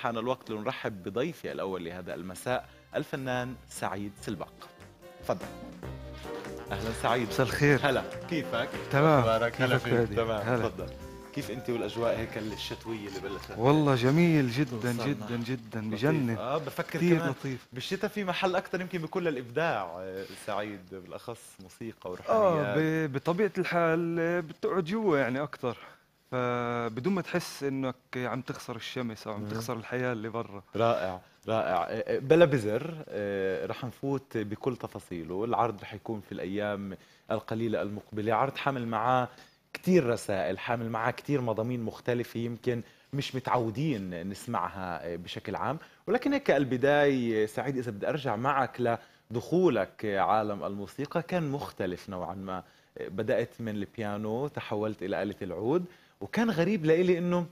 حان الوقت لنرحب بضيفي الأول لهذا المساء الفنان سعيد سلبق تفضل اهلا سعيد مساء الخير هلا كيفك تمام اخبارك هلا فيك تمام تفضل كيف انت والاجواء هيك الشتويه اللي بلشت والله جميل جدا جدا جدا بجنن اه بفكر كثير كمان لطيف بالشتاء في محل اكثر يمكن بكل الابداع آه، سعيد بالاخص موسيقى وروحانيات اه بطبيعه الحال آه، بتقعد جوا يعني اكثر فبدون ما تحس انك عم تخسر الشمس او عم نعم. تخسر الحياه اللي برا رائع رائع إيه، إيه، بلا بزر إيه، رح نفوت بكل تفاصيله العرض رح يكون في الايام القليله المقبله عرض حامل معاه كثير رسائل حامل معاه كثير مضامين مختلفه يمكن مش متعودين نسمعها بشكل عام ولكن هيك البداية سعيد إذا بدي أرجع معك لدخولك عالم الموسيقى كان مختلف نوعا ما بدأت من البيانو تحولت إلى آلة العود وكان غريب لإلي انه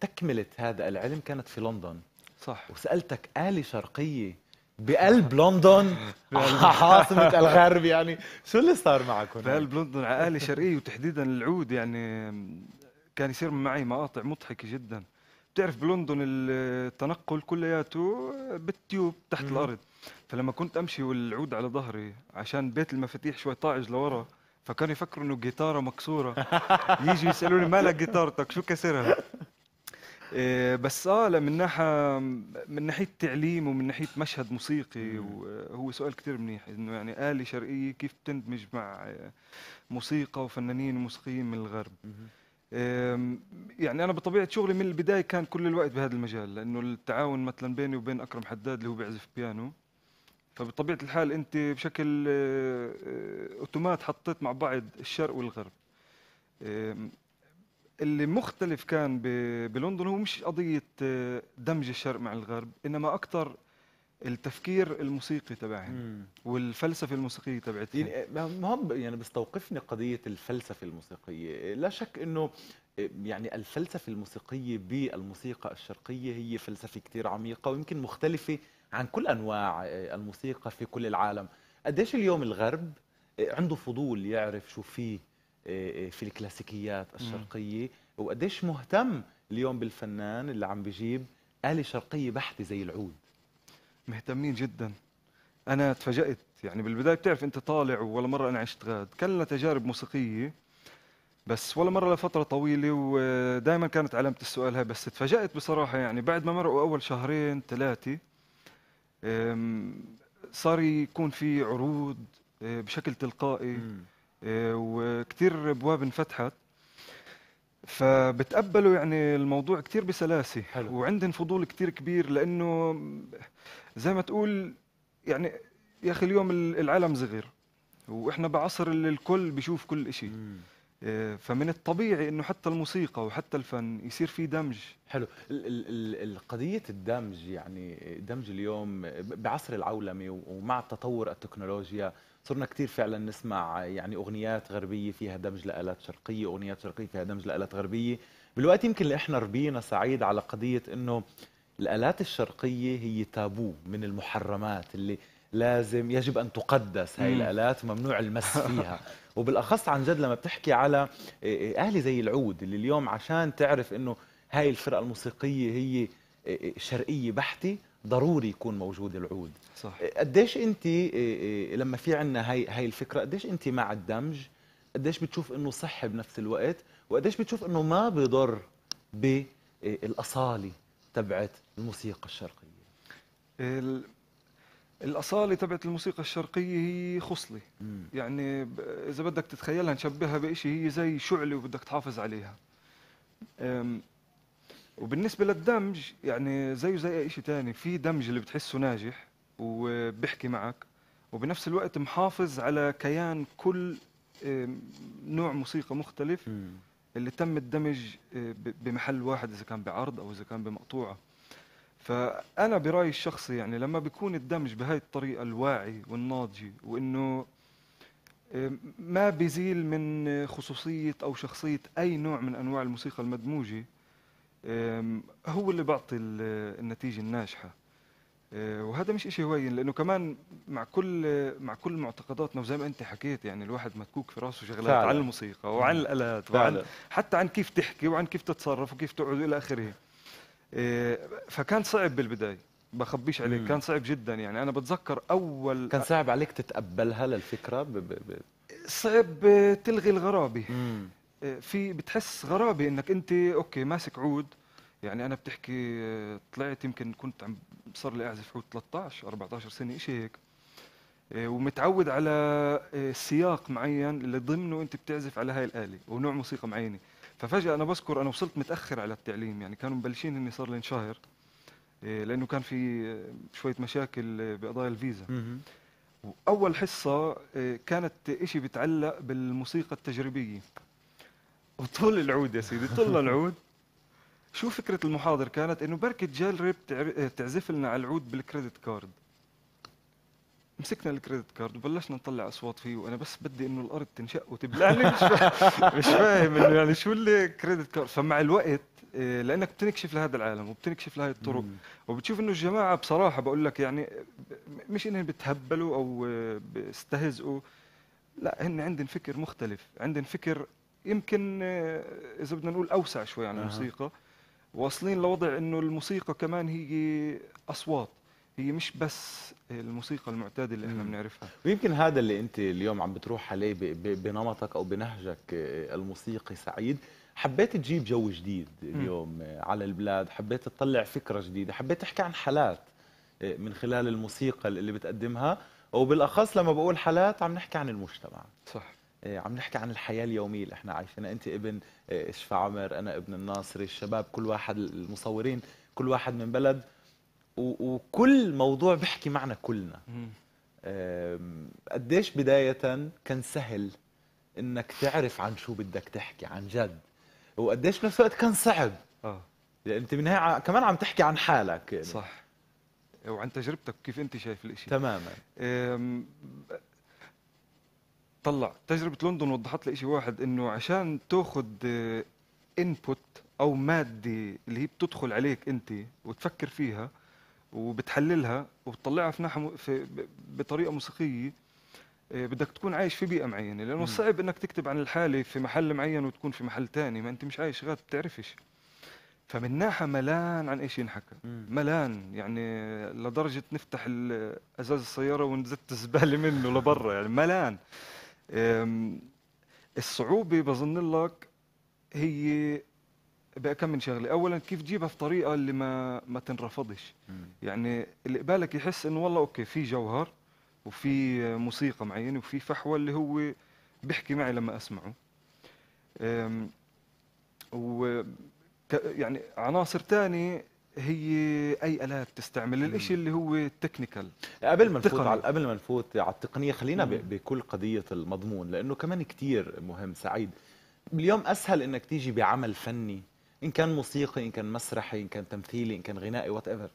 تكمله هذا العلم كانت في لندن صح وسالتك اله شرقيه بقلب لندن عاصمة الغرب يعني شو اللي صار معك هنا؟ بقلب لندن على آلة شرقية وتحديدا العود يعني كان يصير معي مقاطع مضحكة جدا بتعرف بلندن التنقل كلياته بالتيوب تحت الأرض فلما كنت أمشي والعود على ظهري عشان بيت المفاتيح شوي طاعج لورا فكانوا يفكروا انه الجيتاره مكسوره يجوا يسالوني مالك جيتارتك شو كسرها آه، بس اه من ناحيه من ناحيه تعليم ومن ناحيه مشهد موسيقي وهو آه، سؤال كثير منيح انه يعني اله شرقيه كيف تندمج مع آه، موسيقى وفنانين وموسيقيين من الغرب يعني انا بطبيعه شغلي من البدايه كان كل الوقت بهذا المجال لانه التعاون مثلا بيني وبين اكرم حداد اللي هو بيعزف بيانو فبطبيعه الحال انت بشكل آه، اوتومات حطيت مع بعض الشرق والغرب اللي مختلف كان بلندن هو مش قضيه آه، دمج الشرق مع الغرب انما اكثر التفكير الموسيقي تبعهم والفلسفه الموسيقيه تبعتهم يعني آه، مهم يعني بستوقفني قضيه الفلسفه الموسيقيه لا شك انه يعني الفلسفه الموسيقيه بالموسيقى الشرقيه هي فلسفه كثير عميقه ويمكن مختلفه عن كل انواع الموسيقى في كل العالم قديش اليوم الغرب عنده فضول يعرف شو فيه في الكلاسيكيات الشرقيه وقديش مهتم اليوم بالفنان اللي عم بجيب آلة شرقية بحتة زي العود مهتمين جدا أنا تفاجأت يعني بالبداية بتعرف أنت طالع ولا مرة أنا عشت غاد كان لنا تجارب موسيقية بس ولا مرة لفترة طويلة ودائما كانت علامة السؤال هاي بس تفاجأت بصراحة يعني بعد ما مرقوا أول شهرين ثلاثة صار يكون في عروض آه، بشكل تلقائي آه، وكثير ابواب انفتحت فبتقبلوا يعني الموضوع كثير بسلاسه حلو. وعندهم فضول كثير كبير لانه زي ما تقول يعني يا اخي اليوم العالم صغير واحنا بعصر اللي الكل بيشوف كل شيء آه، فمن الطبيعي انه حتى الموسيقى وحتى الفن يصير في دمج حلو القضيه الدمج يعني دمج اليوم بعصر العولمه ومع تطور التكنولوجيا صرنا كثير فعلا نسمع يعني اغنيات غربيه فيها دمج لالات شرقيه اغنيات شرقيه فيها دمج لالات غربيه بالوقت يمكن اللي احنا ربينا سعيد على قضيه انه الالات الشرقيه هي تابو من المحرمات اللي لازم يجب أن تقدس هاي الآلات ممنوع المس فيها وبالأخص عن جد لما بتحكي على آلة آه، زي العود اللي اليوم عشان تعرف أنه هاي الفرقة الموسيقية هي آه، آه، شرقية بحتة ضروري يكون موجود العود صح قديش انت لما في عندنا هاي هاي الفكره قديش انت مع الدمج قديش بتشوف انه صح بنفس الوقت وقديش بتشوف انه ما بضر بالاصاله تبعت الموسيقى الشرقيه الاصاله تبعت الموسيقى الشرقيه هي خصله يعني اذا بدك تتخيلها نشبهها بشيء هي زي شعله وبدك تحافظ عليها وبالنسبه للدمج يعني زيه زي اي شيء ثاني في دمج اللي بتحسه ناجح وبيحكي معك وبنفس الوقت محافظ على كيان كل نوع موسيقى مختلف اللي تم الدمج أه، بمحل واحد اذا كان بعرض او اذا كان بمقطوعه فانا برايي الشخصي يعني لما بيكون الدمج بهاي الطريقه الواعي والناضجه وانه آه، ما بيزيل من خصوصيه او شخصيه اي نوع من انواع الموسيقى المدموجه هو اللي بيعطي النتيجه الناجحه آه، وهذا مش شيء هين لانه كمان مع كل مع كل معتقداتنا وزي ما انت حكيت يعني الواحد متكوك في راسه شغلات عن الموسيقى وعن الالات وعن حتى عن كيف تحكي وعن كيف تتصرف وكيف تقعد الى اخره آه، فكان صعب بالبدايه بخبيش عليك كان صعب جدا يعني انا بتذكر اول كان صعب عليك تتقبلها للفكره ب... ب... ب... صعب آه، تلغي الغرابه آه، في بتحس غرابه انك انت اوكي ماسك عود يعني انا بتحكي طلعت يمكن كنت عم صار لي اعزف عود 13 14 سنه شيء هيك ومتعود على سياق معين اللي ضمنه انت بتعزف على هاي الاله ونوع موسيقى معينه ففجاه انا بذكر انا وصلت متاخر على التعليم يعني كانوا مبلشين اني صار لي شهر إيه، لانه كان في شويه مشاكل بقضايا الفيزا واول حصه إيه، كانت شيء بتعلق بالموسيقى التجريبيه وطول العود يا سيدي طول العود شو فكره المحاضر كانت انه بركة جال ريب تعزف لنا على العود بالكريدت كارد مسكنا الكريدت كارد وبلشنا نطلع اصوات فيه وانا بس بدي انه الارض تنشق وتبلعني مش فاهم مش فاهم انه يعني شو اللي كريدت كارد فمع الوقت آه، لانك بتنكشف لهذا العالم وبتنكشف لهي الطرق وبتشوف انه الجماعه بصراحه بقول لك يعني مش انهم بتهبلوا او آه، بيستهزئوا لا هن عندهم فكر مختلف عندهم فكر يمكن آه، اذا بدنا نقول اوسع شوي عن الموسيقى واصلين لوضع انه الموسيقى كمان هي اصوات هي مش بس الموسيقى المعتاده اللي احنا بنعرفها ويمكن هذا اللي انت اليوم عم بتروح عليه بنمطك او بنهجك آه، الموسيقي سعيد حبيت تجيب جو جديد اليوم آه، على البلاد حبيت تطلع فكره جديده حبيت تحكي عن حالات آه، من خلال الموسيقى اللي بتقدمها وبالاخص لما بقول حالات عم نحكي عن المجتمع صح عم نحكي عن الحياة اليومية اللي احنا عايشينها انت ابن شفا عمر انا ابن الناصري الشباب كل واحد المصورين كل واحد من بلد وكل موضوع بيحكي معنا كلنا قديش بداية كان سهل انك تعرف عن شو بدك تحكي عن جد وقديش بنفس الوقت كان صعب اه يعني انت من هي كمان عم تحكي عن حالك يعني. صح وعن تجربتك كيف انت شايف الاشي تماما أم... طلع تجربه لندن وضحت لي شيء واحد انه عشان تاخذ انبوت آه، او ماده اللي هي بتدخل عليك انت وتفكر فيها وبتحللها وبتطلعها في ناحيه في بطريقه موسيقيه آه، بدك تكون عايش في بيئه معينه لانه صعب انك تكتب عن الحاله في محل معين وتكون في محل ثاني ما انت مش عايش غاد بتعرفش فمن ناحيه ملان عن ايش ينحكى ملان يعني لدرجه نفتح ازاز السياره ونزت الزباله منه لبرا يعني ملان الصعوبه بظن لك هي من شغله اولا كيف تجيبها في طريقه اللي ما ما تنرفضش يعني اللي قبالك يحس انه والله اوكي في جوهر وفي موسيقى معينه وفي فحوى اللي هو بيحكي معي لما اسمعه و يعني عناصر ثانيه هي اي الات تستعمل الشيء اللي هو التكنيكال قبل ما نفوت على قبل ما نفوت على التقنيه خلينا مم. بكل قضيه المضمون لانه كمان كتير مهم سعيد اليوم اسهل انك تيجي بعمل فني ان كان موسيقي ان كان مسرحي ان كان تمثيلي ان كان غنائي وات ايفر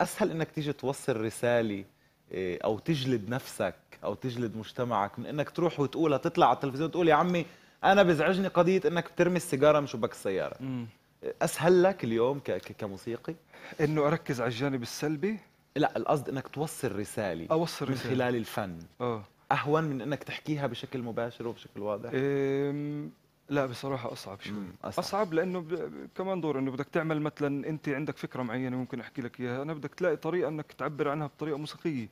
اسهل انك تيجي توصل رساله آه، او تجلد نفسك او تجلد مجتمعك من انك تروح وتقولها تطلع على التلفزيون وتقول يا عمي انا بزعجني قضيه انك بترمي السيجاره من شباك السياره اسهل لك اليوم كموسيقي انه اركز على الجانب السلبي لا القصد انك توصل رساله اوصل من رساله من خلال الفن اه اهون من انك تحكيها بشكل مباشر وبشكل واضح لا بصراحة أصعب شوي أصعب أصعب لأنه ب... كمان دور إنه بدك تعمل مثلا أنت عندك فكرة معينة ممكن أحكي لك إياها أنا بدك تلاقي طريقة إنك تعبر عنها بطريقة موسيقية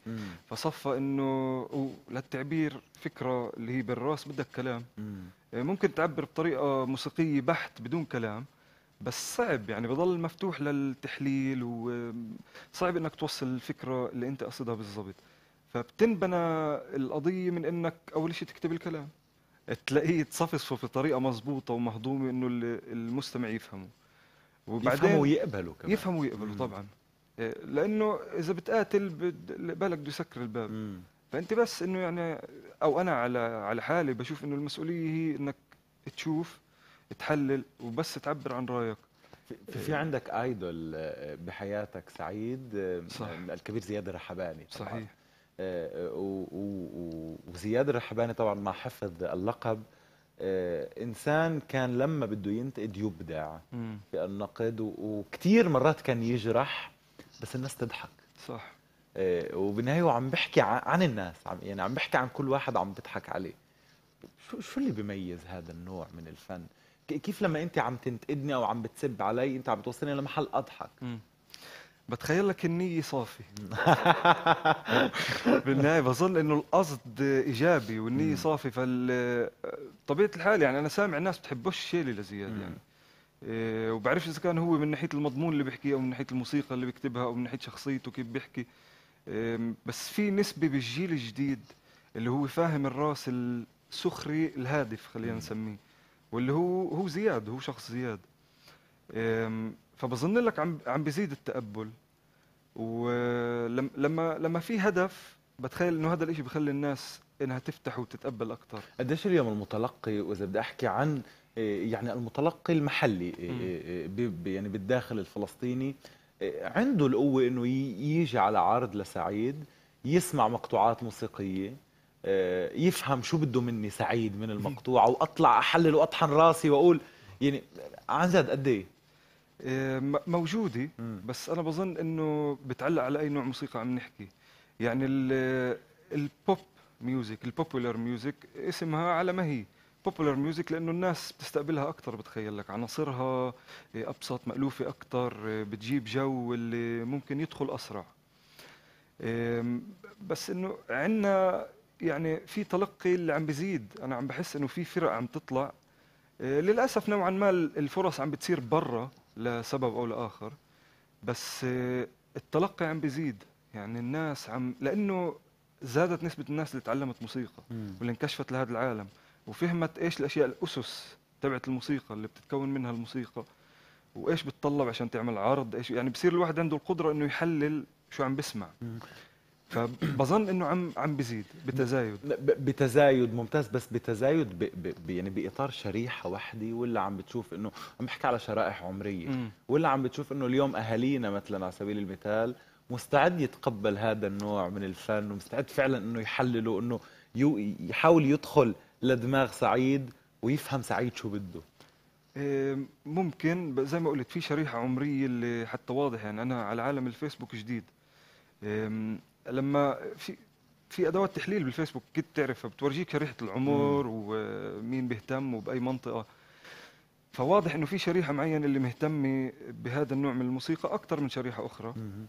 فصفى إنه للتعبير فكرة اللي هي بالراس بدك كلام مم. آه، ممكن تعبر بطريقة موسيقية بحت بدون كلام بس صعب يعني بضل مفتوح للتحليل وصعب انك توصل الفكره اللي انت قصدها بالضبط فبتنبنى القضيه من انك اول شيء تكتب الكلام تلاقيه يتصفصف بطريقه مظبوطه ومهضومه انه المستمع يفهمه وبعدين يفهموا ويقبلوا كمان يفهموا ويقبلوا طبعا آه، لانه اذا بتقاتل بالك بده يسكر الباب مم. فانت بس انه يعني او انا على على حالي بشوف انه المسؤوليه هي انك تشوف تحلل وبس تعبر عن رايك في عندك ايدول آه، بحياتك سعيد آه، صح. الكبير زياد الرحباني صحيح و, و, و وزياد الرحباني طبعا مع حفظ اللقب آه، انسان كان لما بده ينتقد يبدع في النقد وكثير مرات كان يجرح بس الناس تضحك صح آه، وبالنهايه وعم بحكي عن الناس عم يعني عم بحكي عن كل واحد عم بضحك عليه شو شو اللي بيميز هذا النوع من الفن كيف لما انت عم تنتقدني او عم بتسب علي انت عم بتوصلني لمحل اضحك بتخيل لك النية صافي بالنهاية بظن انه القصد ايجابي والنية صافي فطبيعة طبيعة الحال يعني انا سامع الناس بتحبوش الشيلي لزياد يعني إيه وبعرفش اذا كان هو من ناحية المضمون اللي بيحكيه او من ناحية الموسيقى اللي بيكتبها او من ناحية شخصيته كيف بيحكي إيه بس في نسبة بالجيل الجديد اللي هو فاهم الراس السخري الهادف خلينا نسميه واللي هو هو زياد هو شخص زياد إيه فبظن لك عم عم بيزيد التقبل ولما لما لما في هدف بتخيل انه هذا الشيء بخلي الناس انها تفتح وتتقبل اكثر قديش اليوم المتلقي واذا بدي احكي عن آه، يعني المتلقي المحلي آه، آه، يعني بالداخل الفلسطيني عنده القوه انه يجي على عرض لسعيد يسمع مقطوعات موسيقيه يفهم شو بده مني سعيد من المقطوعه واطلع احلل واطحن راسي واقول يعني عن جد قد ايه آه، موجوده بس انا بظن انه بتعلق على اي نوع موسيقى عم نحكي يعني البوب ميوزك البوبولار ميوزك اسمها على ما هي بوبولار ميوزك لانه الناس بتستقبلها اكثر بتخيل لك عناصرها آه، ابسط مالوفه اكثر آه، بتجيب جو اللي ممكن يدخل اسرع بس انه عندنا يعني في تلقي اللي عم بزيد انا عم بحس انه في فرق عم تطلع للاسف نوعا ما الفرص عم بتصير برا لسبب او لاخر بس التلقي عم بيزيد يعني الناس عم لانه زادت نسبه الناس اللي تعلمت موسيقى واللي انكشفت لهذا العالم وفهمت ايش الاشياء الاسس تبعت الموسيقى اللي بتتكون منها الموسيقى وايش بتطلب عشان تعمل عرض ايش يعني بصير الواحد عنده القدره انه يحلل شو عم بسمع فبظن انه عم عم بزيد بتزايد بتزايد ممتاز بس بتزايد ب ب يعني باطار شريحه وحده ولا عم بتشوف انه عم بحكي على شرائح عمريه ولا عم بتشوف انه اليوم اهالينا مثلا على سبيل المثال مستعد يتقبل هذا النوع من الفن ومستعد فعلا انه يحلله انه يحاول يدخل لدماغ سعيد ويفهم سعيد شو بده إيه، ممكن زي ما قلت في شريحه عمريه اللي حتى واضح يعني انا على عالم الفيسبوك جديد إيه، لما في في ادوات تحليل بالفيسبوك كنت تعرفها بتورجيك شريحه العمر ومين بيهتم وباي منطقه فواضح انه في شريحه معينه اللي مهتمه بهذا النوع من الموسيقى اكثر من شريحه اخرى مم.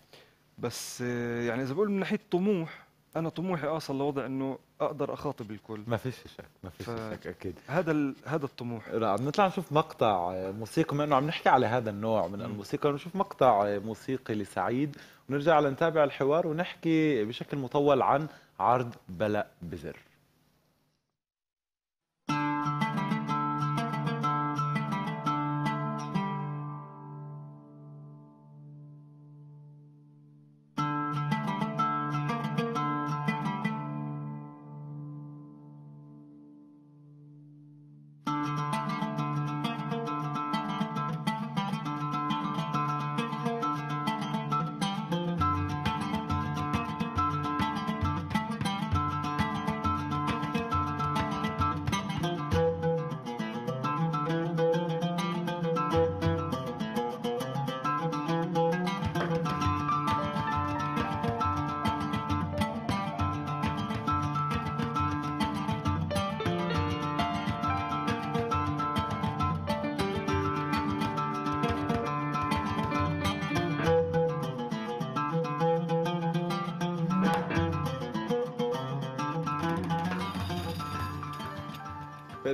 بس يعني اذا بقول من ناحيه طموح انا طموحي اوصل آه، لوضع انه اقدر اخاطب الكل ما فيش شك ما فيش شك اكيد هذا ال... هذا الطموح عم نطلع نشوف مقطع آه، موسيقي بما انه عم نحكي على هذا النوع من الموسيقى نشوف مقطع آه، موسيقي لسعيد ونرجع لنتابع الحوار ونحكي بشكل مطول عن عرض بلا بزر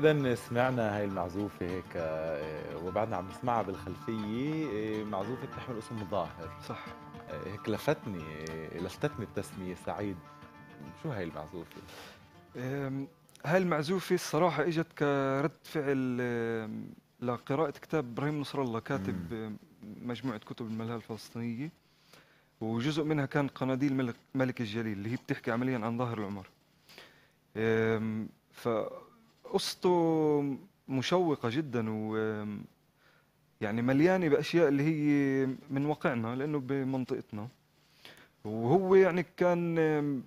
فاذا سمعنا هاي المعزوفه هيك آه، آه، وبعدنا عم نسمعها بالخلفيه آه، معزوفه تحمل اسم ظاهر صح هيك لفتني لفتتني التسميه سعيد شو هاي المعزوفه؟ هاي المعزوفه الصراحه اجت كرد فعل لقراءة كتاب إبراهيم نصر الله كاتب مم. مجموعة كتب الملاهى الفلسطينية وجزء منها كان قناديل ملك, ملك الجليل اللي هي بتحكي عمليا عن ظاهر العمر ف قصته مشوقة جدا و يعني مليانة بأشياء اللي هي من واقعنا لأنه بمنطقتنا وهو يعني كان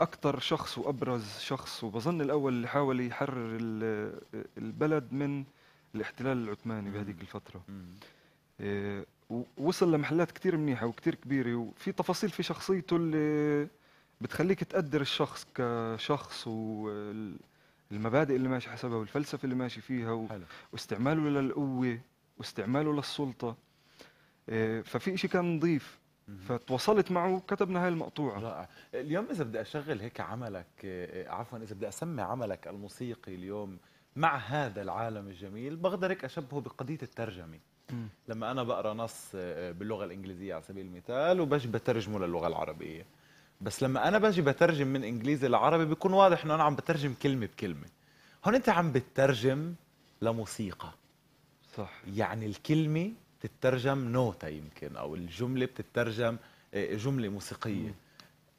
أكثر شخص وأبرز شخص وبظن الأول اللي حاول يحرر البلد من الاحتلال العثماني بهذيك الفترة آه، وصل لمحلات كثير منيحة وكثير كبيرة وفي تفاصيل في شخصيته اللي بتخليك تقدر الشخص كشخص و المبادئ اللي ماشي حسبها والفلسفه اللي ماشي فيها و... حلو. واستعماله للقوه واستعماله للسلطه آه، ففي شيء كان نظيف فتواصلت معه وكتبنا هاي المقطوعه رائع اليوم اذا بدي اشغل هيك عملك آه، عفوا اذا بدي اسمي عملك الموسيقي اليوم مع هذا العالم الجميل بقدر هيك اشبهه بقضيه الترجمه لما انا بقرا نص آه، باللغه الانجليزيه على سبيل المثال وبش بترجمه للغه العربيه بس لما انا باجي بترجم من انجليزي لعربي بيكون واضح انه انا عم بترجم كلمه بكلمه هون انت عم بتترجم لموسيقى صح يعني الكلمه بتترجم نوتة يمكن او الجمله بتترجم آه، جمله موسيقيه م.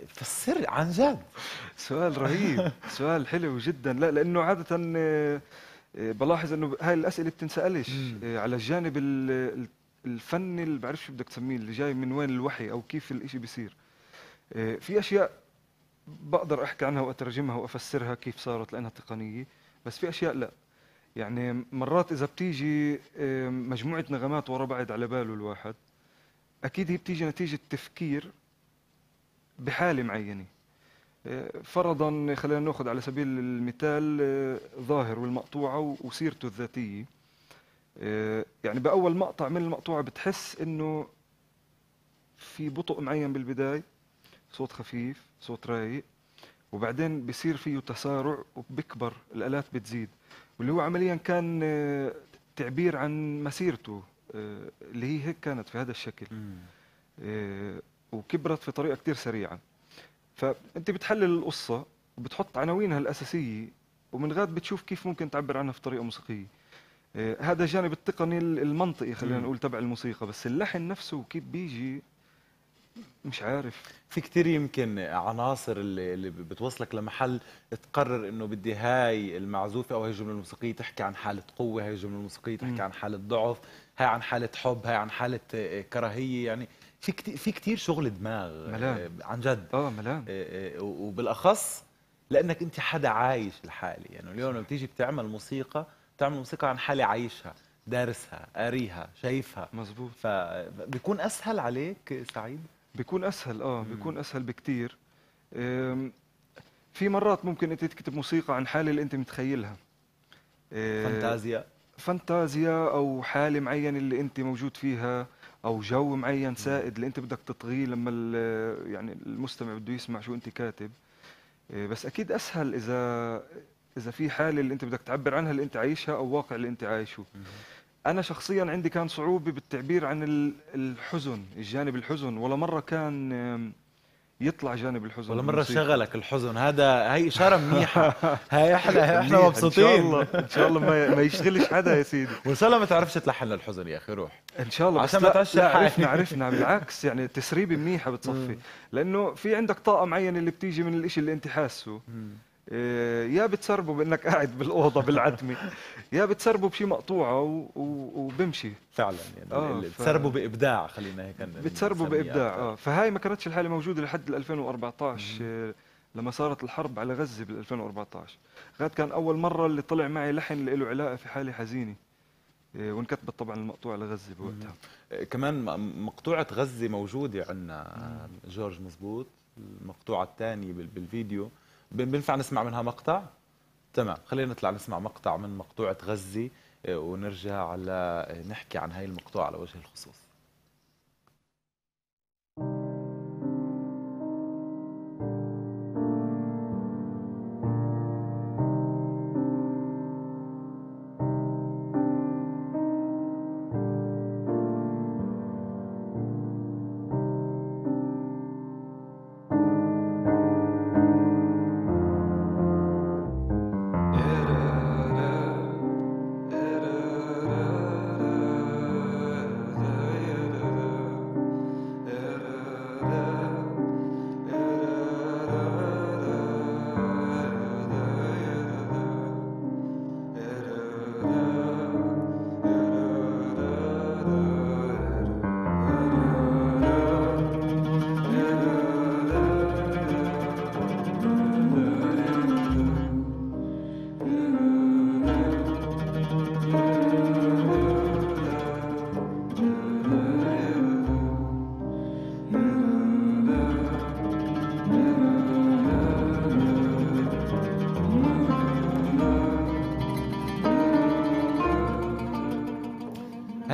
فسر عن جد سؤال رهيب سؤال حلو جدا لا لانه عاده آه، آه، بلاحظ انه هاي الاسئله بتنسالش على الجانب الفني اللي بعرفش شو بدك تسميه اللي جاي من وين الوحي او كيف الإشي بيصير آه، في اشياء بقدر احكي عنها واترجمها وافسرها كيف صارت لانها تقنيه بس في اشياء لا يعني مرات اذا بتيجي آه، مجموعه نغمات ورا بعض على باله الواحد اكيد هي بتيجي نتيجه تفكير بحاله معينه آه، فرضا خلينا ناخذ على سبيل المثال ظاهر والمقطوعه وسيرته الذاتيه يعني باول مقطع من المقطوعه بتحس انه في بطء معين بالبدايه صوت خفيف صوت رايق وبعدين بصير فيه تسارع وبكبر الالات بتزيد واللي هو عمليا كان آه، تعبير عن مسيرته آه، اللي هي هيك كانت في هذا الشكل آه، وكبرت في طريقه كثير سريعه فانت بتحلل القصه وبتحط عناوينها الاساسيه ومن غاد بتشوف كيف ممكن تعبر عنها في طريقه موسيقيه هذا الجانب التقني المنطقي خلينا نقول تبع الموسيقى بس اللحن نفسه وكيف بيجي مش عارف في كتير يمكن عناصر اللي, اللي بتوصلك لمحل تقرر انه بدي هاي المعزوفه او هاي الجمله الموسيقيه تحكي عن حاله قوه هاي الجمله الموسيقيه تحكي م. عن حاله ضعف هاي عن حاله حب هاي عن حاله آه، آه، كراهيه يعني في كتير في كثير شغل دماغ آه، ملام. عن جد اه ملام وبالاخص لانك انت حدا عايش لحالي يعني اليوم لما تيجي بتعمل موسيقى بتعمل موسيقى عن حالي عايشها دارسها قاريها شايفها مزبوط فبيكون اسهل عليك سعيد بيكون اسهل اه بيكون اسهل بكثير في مرات ممكن انت تكتب موسيقى عن حاله اللي انت متخيلها آه، فانتازيا فانتازيا او حاله معينه اللي انت موجود فيها او جو معين سائد اللي انت بدك تطغيه لما يعني المستمع بده يسمع شو انت كاتب آه، بس اكيد اسهل اذا اذا في حاله اللي انت بدك تعبر عنها اللي انت عايشها او واقع اللي انت عايشه انا شخصيا عندي كان صعوبه بالتعبير عن الحزن الجانب الحزن ولا مره كان يطلع جانب الحزن ولا مره شغلك الحزن هذا هي اشاره منيحه هي احنا احنا مبسوطين ان شاء الله ان شاء الله ما, يشغلش حدا يا سيدي وان شاء الله ما تعرفش تلحن للحزن يا اخي روح ان شاء الله عشان ما تعشر عرفنا عرفنا بالعكس يعني تسريبه منيحه بتصفي لانه في عندك طاقه معينه اللي بتيجي من الشيء اللي انت حاسه إيه، يا بتسربه بانك قاعد بالاوضه بالعتمه يا بتسربه بشي مقطوعه و... و... وبمشي فعلا يعني بتسربه آه، ف... بتسربه بابداع خلينا هيك بتسربه بابداع اه فهاي ما كانتش الحاله موجوده لحد 2014 آه، لما صارت الحرب على غزه بال 2014 غاد كان اول مره اللي طلع معي لحن له علاقه في حاله حزينه آه، وانكتبت طبعا المقطوعه لغزه بوقتها كمان مقطوعه غزه موجوده عندنا جورج مزبوط المقطوعه الثانيه بالفيديو بنفع نسمع منها مقطع؟ تمام خلينا نطلع نسمع مقطع من مقطوعة غزة آه، ونرجع على آه، نحكي عن هاي المقطوعة على وجه الخصوص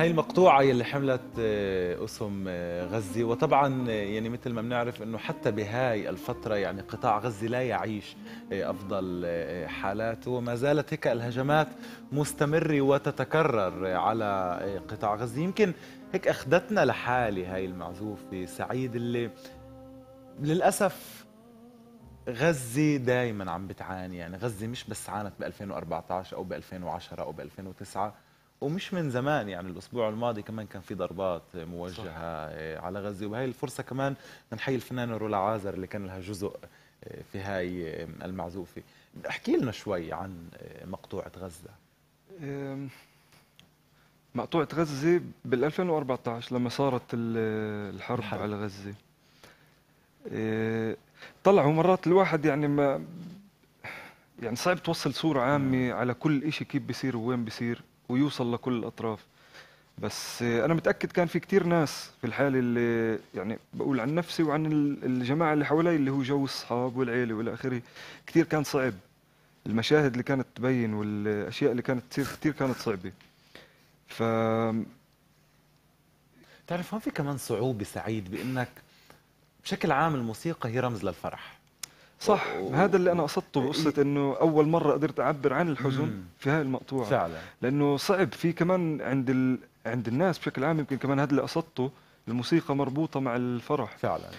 هاي المقطوعة يلي حملت آه، أسهم آه، غزة وطبعا آه، يعني مثل ما بنعرف أنه حتى بهاي الفترة يعني قطاع غزة لا يعيش أفضل حالاته وما زالت هيك الهجمات مستمرة وتتكرر على قطاع غزة يمكن هيك أخذتنا لحالي هاي المعزوفة سعيد اللي للأسف غزة دائما عم بتعاني يعني غزة مش بس عانت ب 2014 أو ب 2010 أو ب 2009 ومش من زمان يعني الاسبوع الماضي كمان كان في ضربات موجهه صح. إيه، على غزه وبهي الفرصه كمان نحيي الفنانه رولا عازر اللي كان لها جزء إيه، في هاي إيه، المعزوفه احكي لنا شوي عن مقطوعه غزه مقطوعه غزه بال 2014 لما صارت الحرب, الحرب. على غزه طلعوا مرات الواحد يعني ما يعني صعب توصل صورة عامة على كل شيء كيف بيصير ووين بيصير ويوصل لكل الاطراف بس انا متاكد كان في كثير ناس في الحاله اللي يعني بقول عن نفسي وعن الجماعه اللي حوالي اللي هو جو الصحاب والعيله والى اخره كثير كان صعب المشاهد اللي كانت تبين والاشياء اللي كانت تصير كثير كانت صعبه ف تعرف هون في كمان صعوبه سعيد بانك بشكل عام الموسيقى هي رمز للفرح صح و... هذا اللي انا قصدته بقصه إيه. انه اول مره قدرت اعبر عن الحزن في هاي المقطوعه فعلا لانه صعب في كمان عند ال... عند الناس بشكل عام يمكن كمان هذا اللي قصدته الموسيقى مربوطه مع الفرح فعلا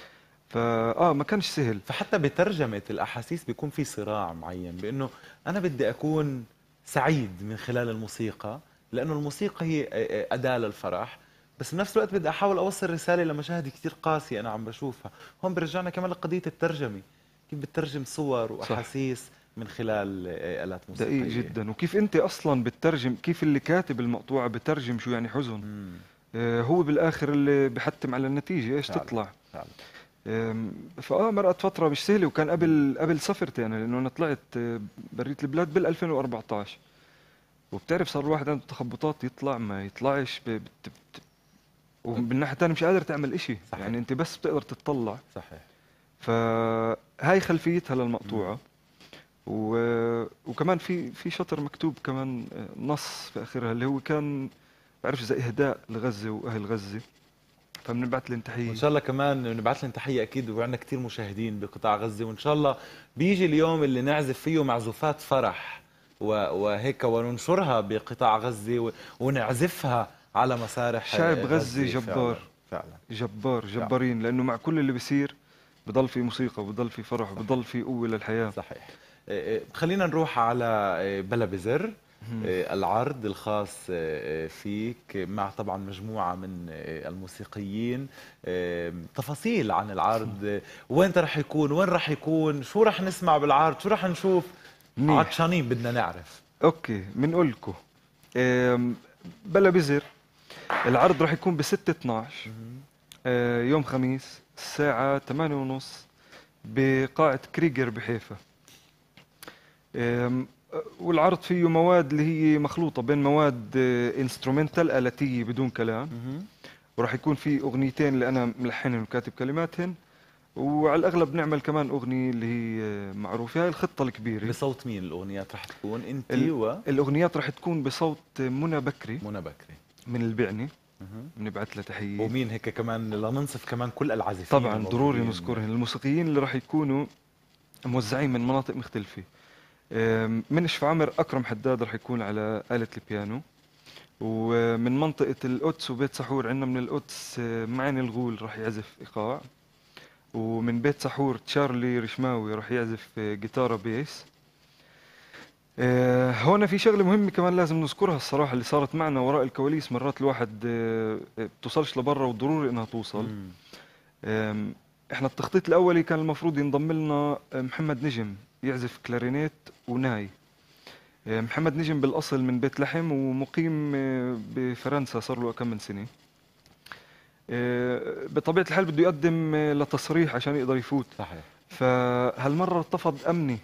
اه ما كانش سهل فحتى بترجمه الاحاسيس بيكون في صراع معين بانه انا بدي اكون سعيد من خلال الموسيقى لانه الموسيقى هي آه، آه، اداه للفرح بس بنفس الوقت بدي احاول اوصل رساله لمشاهد كثير قاسيه انا عم بشوفها هون برجعنا كمان لقضيه الترجمه كيف بترجم صور واحاسيس صح. من خلال آه، الات موسيقيه دقيق جدا وكيف انت اصلا بترجم كيف اللي كاتب المقطوعه بترجم شو يعني حزن آه هو بالاخر اللي بحتم على النتيجه ايش تطلع فعلا. فاه مرقت فتره مش سهله وكان قبل قبل سفرتي انا لانه انا طلعت آه، بريت البلاد بال 2014 وبتعرف صار الواحد عنده تخبطات يطلع ما يطلعش ب... بت... ومن الناحيه الثانيه مش قادر تعمل شيء يعني انت بس بتقدر تتطلع صحيح ف هاي خلفيتها للمقطوعه و... وكمان في في شطر مكتوب كمان آه، نص في اخرها اللي هو كان بعرفش زي اهداء لغزه واهل غزه فبنبعث لهم تحيه وان شاء الله كمان بنبعث لهم تحيه اكيد وعندنا كثير مشاهدين بقطاع غزه وان شاء الله بيجي اليوم اللي نعزف فيه معزوفات فرح وهيك وننشرها بقطاع غزه ونعزفها على مسارح شعب غزه جبار فعلا. جبار جبارين لانه مع كل اللي بيصير بضل في موسيقى وبضل في فرح وبضل في قوه للحياه صحيح آه، آه، خلينا نروح على آه، بلا بزر العرض الخاص فيك مع طبعا مجموعة من الموسيقيين تفاصيل عن العرض وين رح يكون وين رح يكون شو رح نسمع بالعرض شو رح نشوف عطشانين بدنا نعرف اوكي بنقول لكم بلا بزر العرض رح يكون ب 6 12 يوم خميس الساعة 8:30 بقاعة كريجر بحيفا والعرض فيه مواد اللي هي مخلوطة بين مواد انسترومنتال آه، آلاتية بدون كلام وراح يكون في أغنيتين اللي أنا ملحنهم وكاتب كلماتهم وعلى الاغلب نعمل كمان اغنيه اللي هي آه، معروفه هاي الخطه الكبيره بصوت مين الاغنيات راح تكون انت و الاغنيات راح تكون بصوت آه، منى بكري منى بكري من البعني بنبعث له تحيه ومين هيك كمان لننصف كمان كل العازفين طبعا ضروري نذكرهم الموسيقيين اللي راح يكونوا موزعين من مناطق مختلفه من عمر اكرم حداد راح يكون على اله البيانو ومن منطقه القدس وبيت سحور عندنا من القدس أه، معن الغول راح يعزف ايقاع ومن بيت سحور تشارلي رشماوي راح يعزف أه، جيتارا بيس آه، هنا في شغله مهمه كمان لازم نذكرها الصراحه اللي صارت معنا وراء الكواليس مرات الواحد بتوصلش آه، آه، لبرا وضروري انها توصل احنا التخطيط الاولي كان المفروض ينضم لنا محمد نجم يعزف كلارينيت وناي محمد نجم بالاصل من بيت لحم ومقيم بفرنسا صار له كم من سنه بطبيعه الحال بده يقدم لتصريح عشان يقدر يفوت صحيح فهالمره اتفض امني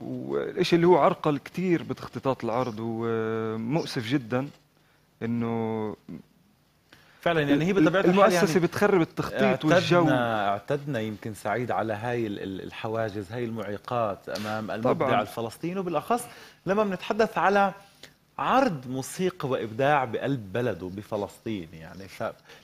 والشيء اللي هو عرقل كثير بتخطيطات العرض ومؤسف جدا انه فعلا يعني هي بطبيعه يعني المؤسسه يعني بتخرب التخطيط والجو اعتدنا يمكن سعيد على هاي الحواجز هاي المعيقات امام المبدع طبعاً. الفلسطيني وبالاخص لما بنتحدث على عرض موسيقى وابداع بقلب بلده بفلسطين يعني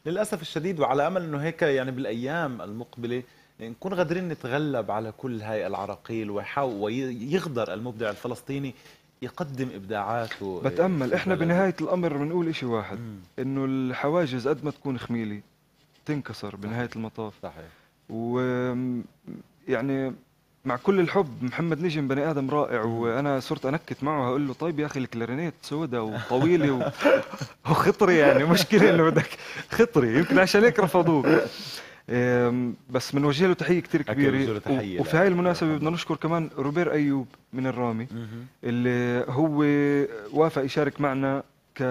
فللاسف الشديد وعلى امل انه هيك يعني بالايام المقبله نكون قادرين نتغلب على كل هاي العراقيل ويحاول ويقدر المبدع الفلسطيني يقدم ابداعاته بتامل احنا بنهايه الامر بنقول شيء واحد انه الحواجز قد ما تكون خميله تنكسر بنهايه المطاف صحيح و يعني مع كل الحب محمد نجم بني ادم رائع وانا صرت انكت معه هقول له طيب يا اخي الكلارينيت سوداء وطويله وخطري يعني مشكله انه بدك خطري يمكن عشان هيك رفضوه بس بنوجه له تحيه كثير كبيره تحية وفي هاي المناسبه بدنا نشكر كمان روبير ايوب من الرامي اللي هو وافق يشارك معنا ك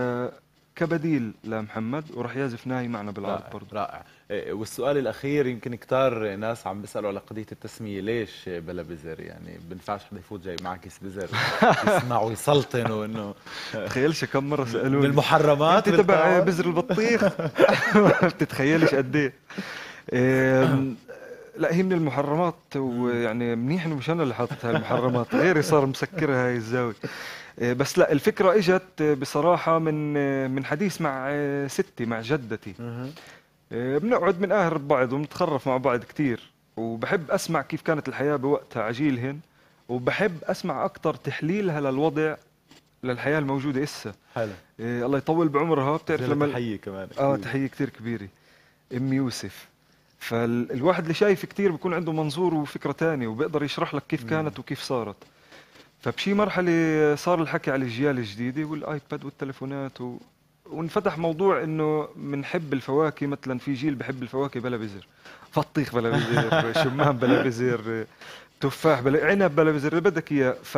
كبديل لمحمد وراح يعزف ناي معنا بالعرض برضه رائع إيه، والسؤال الاخير يمكن كثار ناس عم بيسالوا على قضيه التسميه ليش بلا بزر يعني بنفعش حدا يفوت جاي معك كيس بزر يسمع ويسلطن وانه تخيلش كم مره سالوني بالمحرمات انت تبع بزر البطيخ بتتخيلش قد ايه إيه لا هي من المحرمات ويعني منيح انه مش انا اللي حاطط هاي المحرمات غيري صار مسكرها هاي الزاويه أه، بس لا الفكره اجت بصراحه من من حديث مع أه، ستي مع جدتي أه، بنقعد اهل ببعض وبنتخرف مع بعض كثير وبحب اسمع كيف كانت الحياه بوقتها عجيلهن وبحب اسمع اكثر تحليلها للوضع للحياه الموجوده هسه حلو الله يطول بعمرها بتعرف لما تحيه كمان اه تحيه كثير كبيره ام يوسف فالواحد اللي شايف كثير بيكون عنده منظور وفكره ثانيه وبيقدر يشرح لك كيف كانت وكيف صارت فبشي مرحله صار الحكي على الاجيال الجديده والايباد والتليفونات و... وانفتح موضوع انه بنحب الفواكه مثلا في جيل بحب الفواكه بلا بزر بطيخ بلا بزر شمام بلا بزر تفاح بلا عنب بلا بزر اللي بدك اياه ف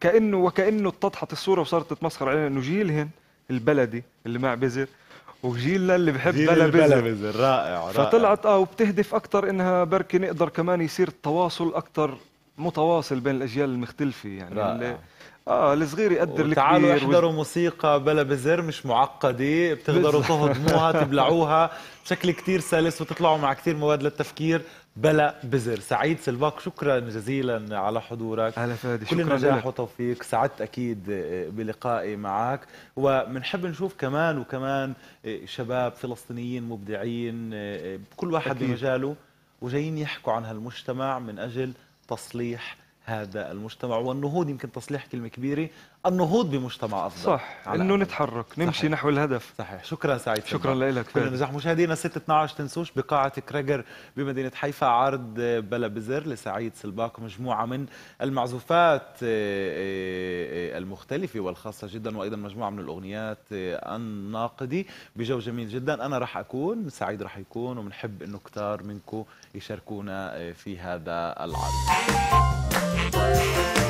كانه وكانه اتضحت الصوره وصارت تتمسخر علينا انه جيلهن البلدي اللي مع بزر وجيلنا اللي بحب بلا بزر. رائع رائع فطلعت اه وبتهدف اكثر انها بركي نقدر كمان يصير التواصل اكثر متواصل بين الاجيال المختلفه يعني رائع. اللي اه الصغير يقدر الكبير تعالوا احضروا وز... موسيقى بلا بزر مش معقده بتقدروا تهضموها تبلعوها بشكل كثير سلس وتطلعوا مع كثير مواد للتفكير بلا بزر سعيد سلباك شكرا جزيلا على حضورك على فادي كل نجاح لك. وتوفيق سعدت اكيد آه، بلقائي معك وبنحب نشوف كمان وكمان آه، شباب فلسطينيين مبدعين آه، كل واحد أكيد. بمجاله وجايين يحكوا عن هالمجتمع من اجل تصليح هذا المجتمع والنهوض يمكن تصليح كلمه كبيره النهوض بمجتمع افضل صح انه نتحرك نمشي صحيح. نحو الهدف صحيح شكرا سعيد شكرا لك كل نجاح مشاهدينا 6 12 تنسوش بقاعه كريجر بمدينه حيفا عرض بلا بزر لسعيد سلباك مجموعه من المعزوفات آه، آه، المختلفه والخاصه جدا وايضا مجموعه من الاغنيات آه، الناقدي بجو جميل جدا انا راح اكون سعيد راح يكون وبنحب انه كثار منكم يشاركونا في هذا العرض Bye.